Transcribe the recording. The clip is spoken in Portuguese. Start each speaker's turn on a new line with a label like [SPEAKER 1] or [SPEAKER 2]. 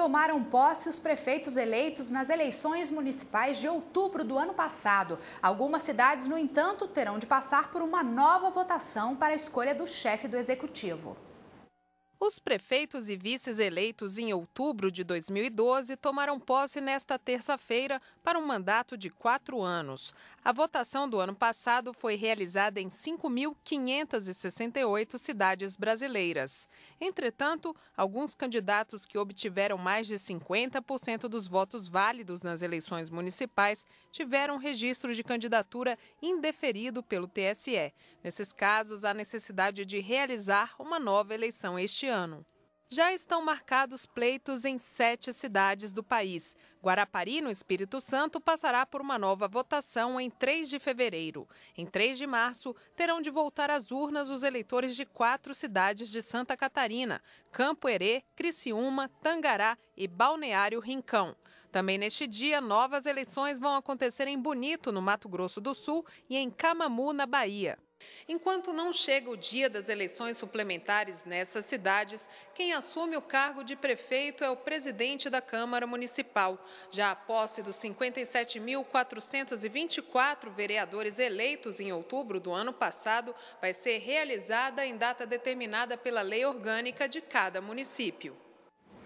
[SPEAKER 1] tomaram posse os prefeitos eleitos nas eleições municipais de outubro do ano passado. Algumas cidades, no entanto, terão de passar por uma nova votação para a escolha do chefe do executivo.
[SPEAKER 2] Os prefeitos e vices eleitos em outubro de 2012 tomaram posse nesta terça-feira para um mandato de quatro anos. A votação do ano passado foi realizada em 5.568 cidades brasileiras. Entretanto, alguns candidatos que obtiveram mais de 50% dos votos válidos nas eleições municipais tiveram registro de candidatura indeferido pelo TSE. Nesses casos, há necessidade de realizar uma nova eleição este ano ano. Já estão marcados pleitos em sete cidades do país. Guarapari, no Espírito Santo, passará por uma nova votação em 3 de fevereiro. Em 3 de março, terão de voltar às urnas os eleitores de quatro cidades de Santa Catarina: Campo Herê, Criciúma, Tangará e Balneário Rincão. Também neste dia, novas eleições vão acontecer em Bonito, no Mato Grosso do Sul, e em Camamu, na Bahia. Enquanto não chega o dia das eleições suplementares nessas cidades, quem assume o cargo de prefeito é o presidente da Câmara Municipal. Já a posse dos 57.424 vereadores eleitos em outubro do ano passado vai ser realizada em data determinada pela lei orgânica de cada município.